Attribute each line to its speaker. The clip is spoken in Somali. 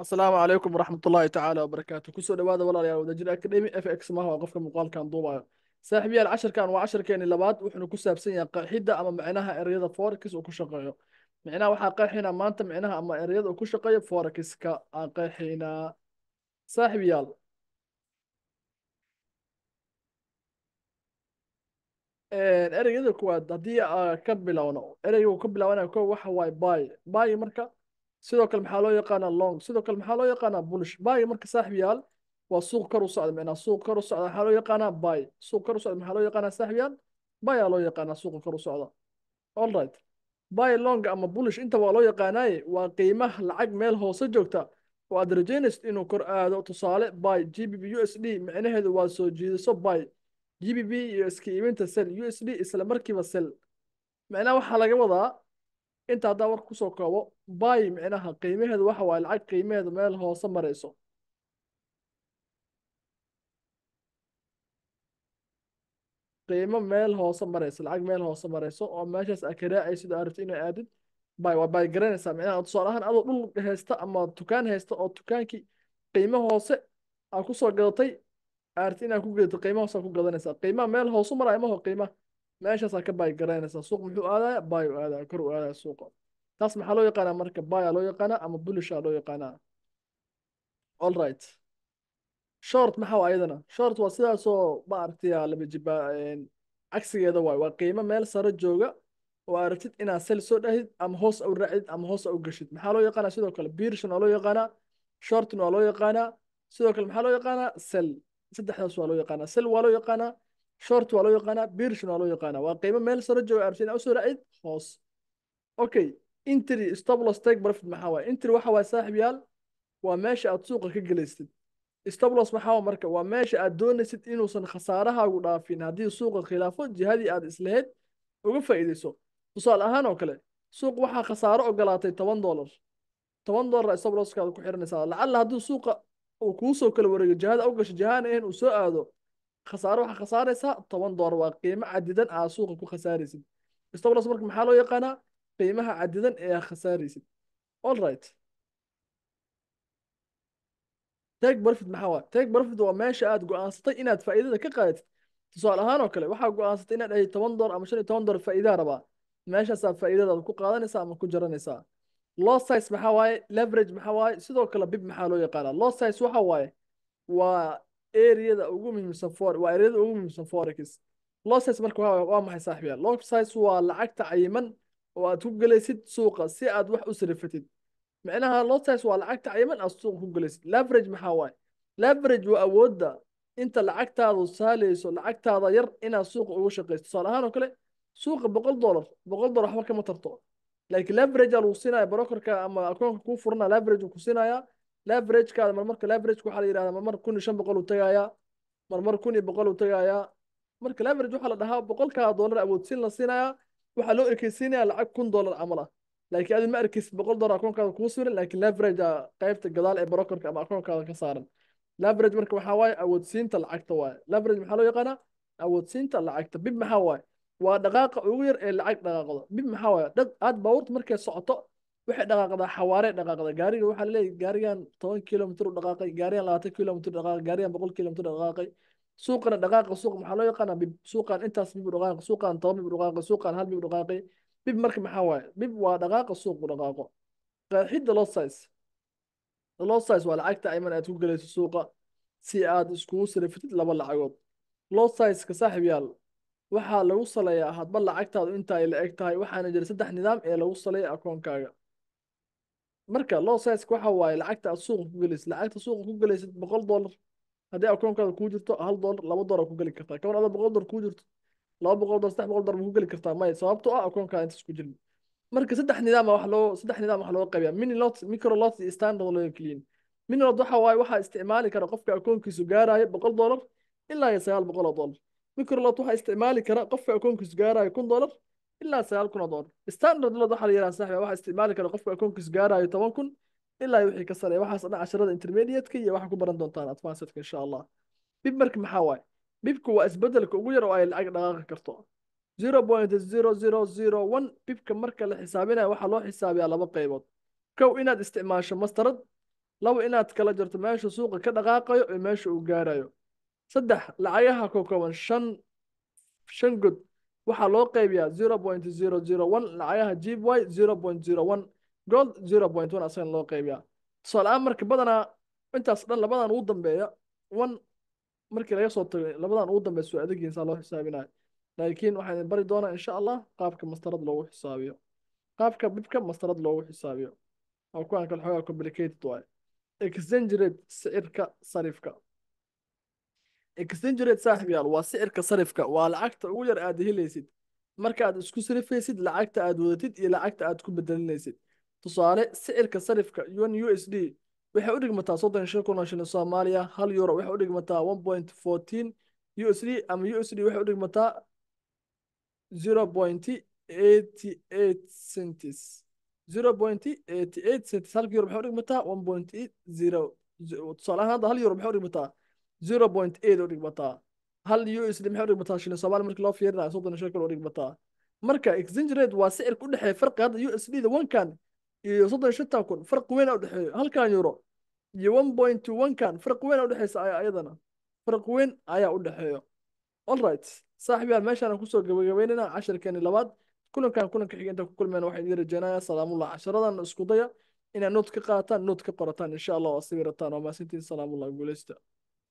Speaker 1: asalaamu calaykum waraxmat ullaahi tacaala wabarakaatu kusoo dhawaada walaalayaal wadajir akademi f x maaha waa qofka muuqaalkan duubayo saaxiibayaal casharkan waa casharkeeni labaad wuxuuna ku saabsan yahay qeexidda ama micnaha ereyada forex uu ku shaqeeyo micnaha waxaa qeexaynaa maanta micnaha ama ereyada uu ku shaqeeyo forexka aan qeexaynaa saaxiibayaal ereyada kuwaad haddii ah, ka bilowno ereyga uu ka bilaabanayo ko waxa waaye bay bay marka sidoo kale maxaa loo yaqaanaa long sidoo kale maxaa loo yaqaanaa bullish bay marka saaxib waa suuq kor u socda micnaa suuq kor u socda maxaa loo yaqaanaa bay suuq kor u socda maxaa loo yaqaanaa saaxib yaal bayaa loo yaqaanaa suuqa kor u socda all right bay long ama bullish inta waa loo yaqaanaaye waa qiimaha lacag meel hoose joogta oo aad rajaynaysid inuu kor aado tusaale by g b b u s d micnaheedu waa soo jiidiso by g b b iyo iska iibinta sel u s d isla markiiba sel micnaha waxaa laga wadaa inta haddaa warka kusoo koobo bay micnaha qiimaheedu waxa waaye lacag qiimaheedu meel hoose marayso qiimo meel hoose marayso lacag meel hoose marayso oo meeshaas aa ka raacay sida aad rabto inaa aadid bay waa bay garanaysaa micnaha tusaale ahaan adoo dhul haysta ama dukaan haysta oo dukaankii qiimo hoose aa kusoo gadatay aad rabto inaa ku gadato qiimo hoose aa ku gadanaysaa qiimaha meel hoosu marayo maho qiimaha meeshaasaa ka bay garaynaysaa suuq muxuu aadaya bayu aadaya kor u aadaya suuqa taas maxaa loo yaqaanaa marka baya loo yaqaanaa ama bulisha loo yaqaanaa all right short maxaa waa ayadana short waa sidaasoo ma aragtaya laba jibaa waay waa qiimo meel sare jooga oo aragtid inaad sel soo dhahid ama hoos u raacid ama hoos u gashid maxaa loo yaqaanaa sidoo kale biirshan waa loo yaqaanaa shortin waa loo yaqaanaa sidoo kale maxaa loo yaqaanaa sel saddexdaas waa loo yaqaanaa sel waa loo yaqaanaa short waa loo yaqaanaa birshun waa loo yaqaanaa waa qiimo meel saro jooga arsina usoo raacid hoos okay intry stablos take profit maxaa waaye intry waxa waaye saaxib waa meesha aad suuqa ka gelaysid stablos maxaa marka waa meesha aad doonaysid inuusan khasaarahaagu dhaafin haddii suuqa khilaafo jihadii aad islahayd uga faa'iidayso tusaale ahaan oo kale suuq waxaa khasaaro ogolaatay toban doolar toban doolar stabloskaada ku xiranaysaa lacalla hadduu suuqa uu kuusoo kala wareego jihada u gasho ahayn uu soo aado khasaaro waxaa khasaaraysaa toban doolar waa qiimo cadidan aa suuqa ku khasaaraysid stoblos marka maxaa loo yaqaanaa qiimaha cadidan ee aa khasaaraysid all right tag barfit maxaa waa tag barfit waa meesha aad go-aansatay inaad faa'iidada ka qaadatid tusaale ahaan oo kale waxaa go-aansatay inaad ay toban doolar ama shan iyo toban doolar faa'iidaa rabaa meeshaasaa faa'iidadaada ku qaadanaysaa ama ku jaranaysaa low size maxaa waaye leverage maxaa waaye sidoo kale bib maxaa loo yaqaanaa low size waxaa waaye waa eriyada ugu muhiimsan for waa eriyada ugu muhiimsan forex losses marka waa waa maxay saaxiibayaal losses waa lacagta cayiman oo aad ku gelaysid suuqa si aad wax u sarifatid micnaha losses waa lacagta cayiman aad suuqa ku gelaysid leverage maxaa waaye leverage waa awoodda inta lacagtaadu saalayso lacagtaada yar inaad suuqa ugu shaqayso tusaale ahaan oo kale suuqa boqol dolar boqol dolar waxba kama tarto laakiin leverage aa lagu siinaya brokerka ama akoonka kuu furana leverage ku siinaya leveragekaada marmarka leverageka waxaa la yidhahdaa marmar kun iyo shan boqol uu tagayaa marmar kun iyo boqol uu tagayaa marka leverage waxaa la dhahaa boqolkaa dollar awoodsiin la siinayaa waxaa loo ekeysiinayaa lacag kun dollar camal ah laakiin adin ma arkeysid boqol dollar akoonkaada kugu suran laakiin leveragea qaybta gadaal ee brokerka ama akoonkaada ka saaran leverage marka waxaa waaye awoodsiinta lacagta waaye leverage maxaa loo yaqaanaa awoodsiinta lacagta bib maxaa waaye waa dhaqaaqa ugu yar ee lacag dhaqaaqdo bib maxaa waaye dhaq aad baabuurta markay socoto waxay dhaqaaqdaa xawaare dhaqaaqda gaariga waxaa laleeyahy gaarigan toban kilomitr u dhaqaaqay gaarigan labaatan kilomitr dhaqaaqay gaarigan boqol kilomitr dhaqaaqay suuqana dhaqaaqa suuq maxaa loo yaqaanaa bib suuqan intaas bib u suuqan toban bib dhaqaaqay suuqan hal bib dhaqaaqay bib marka maxaa waaye bib waa dhaqaaqa suuq dhaqaaqo qeexidda losize losize waa lacagta ayman aad ku gelayso suuqa si aad iskugu sarafatid laba lacagood losizeka saaxib yaal waxaa lagu salayaa hadba lacagtaadu inta ay la eg tahay waxaana jira saddex nidaam ee lagu salaya akoonkaaga marka losaisk waxa waaye lacagta aad suuqa ku gelaysid lacagta suuqa ku gelaysid boqol dollar haddii akoonkaada kuu jirto hal dollar laba dolar ku geli kartaa kaban ada boqol dolar kuu jirto laba boqol dolar saddex boqol dolar ma ku geli kartaa maya sababto ah akoonkaada intaas ku jirin marka saddex nidaama ah wax loo saddex nidaam wax looga qaybiya mini lot iyo standard looga keliyin mini waxa waaye waxaa isticmaali kara qofka akoonkiisu gaaraayo boqol dollar ilaa iyo sagaal boqol oo dollar micro waxaa isticmaali kara qofka akoonkiisu gaaraayo kun dollar ilaa sagaal kun oo doolar standard dollard waxaa la yidhaha saaxiba waxaa isticmaali kara qofka akoonkiis gaarayo toban kun ilaa wixii ka sarey waxaas dhan casharada intermediate iyo waxaa ku baran doontaan advancedka insha allah bib marka maxaa waaye bibka waa isbedelka ugu yar oo ay lacag dhaqaaqi karto zero point zero zero zero one bibka marka la xisaabinayo waxaa loo xisaabiyaa laba qaybood kow inaad isticmaasho mastarad labo inaad kala jarto meesha suuqa ka dhaqaaqayo iyo meesha uu gaarayo saddex lacagaha ka kooban shan shan god waxaa loo qaybiyaa zero point zero zero one lacagaha jib y zero point zero one gold zero point one asagan loo qaybiyaa tusaale-aan marka badanaa intaas dhan labadan ugu dambeeya one markii laga soo tago labadan ugu dambeya soo adegiinsaa loo xisaabinaya laakiin waxaan bari doonaa insha allah qaabka mastarad loogu xisaabiyo qaabka bibka mastarad loogu xisaabiyo oo kuwaan kale xoogaa complicated waay exchange rate sicirka sariifka exaggerate saaxibyaal waa sicirka sarifka waa lacagta ugu yar aad helaysid markaaad isku sarifaysid lacagta aad wadatid iyo lacagta aad ku bedelinaysid tusaale sicirka sarifka un u s d waxay u dhigmataa soddon shan kun oo shilin soomaaliya hal euro waxay u dhigmataa one point fourteen u s d ama u s d waxay u dhigmataa zero point eighty eight centis zero point eighty eight centis halka euro maxay u dhigmataa one point zero tusaale ahaan hal euro maxay u dhigmataa zero point eight oo dhigbataa hal u s d maxay dhigbataa shilin soomaali markii loo fiirinayo soddon shan kale oo marka exchange rate waa sicirka u dhexeeya farqi hadda u s d da onkan iyo soddon shantan kun farqi weyn u dhexeeyo halkan euro iyo one point two onkan farqi weyn u dhexeysa ayadana farqi weyn ayaa u dhexeeyo allright saaxibyaal meeshaan kusoo gabagabeynayna casharkeeni labaad kulankan kulanka xiga intaan ku kulmeyna waxaan idin rajaynaya salaamullah casharadan isku daya inaad nood ka qaataan nood ka qorataan insha allah oo sawirataan waa maasintiin salaamulah guuleysta